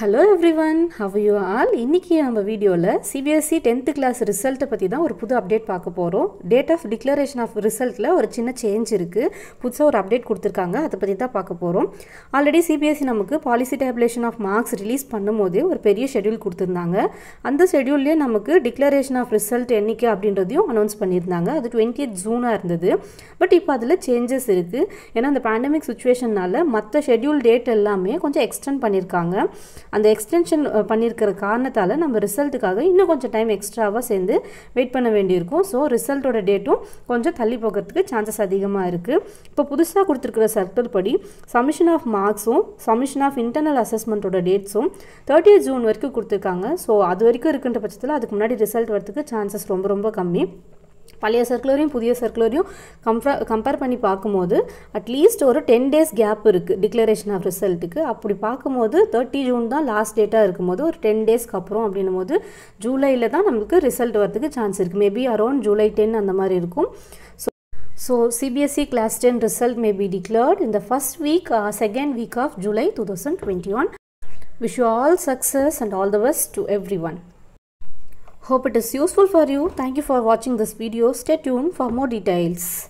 Hello everyone how you all இன்றைக்கி நம்ம வீடியோவில் சிபிஎஸ்சி டென்த்து கிளாஸ் ரிசல்ட்டை பற்றி தான் ஒரு புது அப்டேட் பார்க்க போகிறோம் டேட் ஆஃப் டிக்ளரேஷன் ஆஃப் ரிசல்ட்டில் ஒரு சின்ன சேஞ்ச் இருக்குது புதுசாக ஒரு அப்டேட் கொடுத்துருக்காங்க அதை பற்றி தான் பார்க்க போகிறோம் ஆல்ரெடி சிபிஎஸ்சி நமக்கு policy tabulation of marks release பண்ணும்போதே ஒரு பெரிய ஷெடியூல் கொடுத்துருந்தாங்க அந்த ஷெடியூல்லே நமக்கு டிக்ளரேஷன் ஆஃப் ரிசல்ட் என்றைக்கு அப்படின்றதையும் அனௌன்ஸ் பண்ணியிருந்தாங்க அது டுவெண்ட்டி எயிட் ஜூனாக இருந்தது பட் இப்போ அதில் சேஞ்சஸ் இருக்குது ஏன்னா அந்த பேண்டமிக் சுச்சுவேஷனால் மற்ற ஷெடியூல் டேட் எல்லாமே கொஞ்சம் எக்ஸ்டெண்ட் பண்ணியிருக்காங்க அந்த எக்ஸ்டென்ஷன் பண்ணியிருக்கிற காரணத்தால் நம்ம ரிசல்ட்டுக்காக இன்னும் கொஞ்சம் டைம் எக்ஸ்ட்ராவாக சேர்ந்து வெயிட் பண்ண வேண்டியிருக்கும் ஸோ ரிசல்ட்டோட டேட்டும் கொஞ்சம் தள்ளி போகிறதுக்கு சான்சஸ் அதிகமாக இருக்குது இப்போ புதுசாக கொடுத்துருக்குற சர்க்கிள் படி சமிஷன் ஆஃப் மார்க்ஸும் சமிஷன் ஆஃப் இன்டர்னல் அசஸ்மெண்ட்டோட டேட்ஸும் தேர்ட்டி ஜூன் வரைக்கும் கொடுத்துருக்காங்க ஸோ அது வரைக்கும் இருக்கின்ற பட்சத்தில் அதுக்கு முன்னாடி ரிசல்ட் வரதுக்கு சான்சஸ் ரொம்ப ரொம்ப கம்மி பழைய சர்க்குலரையும் புதிய சர்க்குலரையும் கம்ஃப கம்பேர் பண்ணி பார்க்கும்போது அட்லீஸ்ட் ஒரு டென் டேஸ் கேப் இருக்குது டிக்ளரேஷன் ஆஃப் ரிசல்ட்டுக்கு அப்படி பார்க்கும்போது தேர்ட்டி ஜூன் தான் லாஸ்ட் டேட்டாக இருக்கும்போது ஒரு டென் டேஸ்க்கு அப்புறம் அப்படின்னும் போது ஜூலையில் தான் நமக்கு ரிசல்ட் வரதுக்கு சான்ஸ் இருக்குது மேபி அரௌண்ட் ஜூலை டென் அந்த மாதிரி இருக்கும் so so CBSE class ten result may be declared இந்த first week second week of July two thousand twenty one wish you all success and all the best to everyone Hope it is useful for you. Thank you for watching this video. Stay tuned for more details.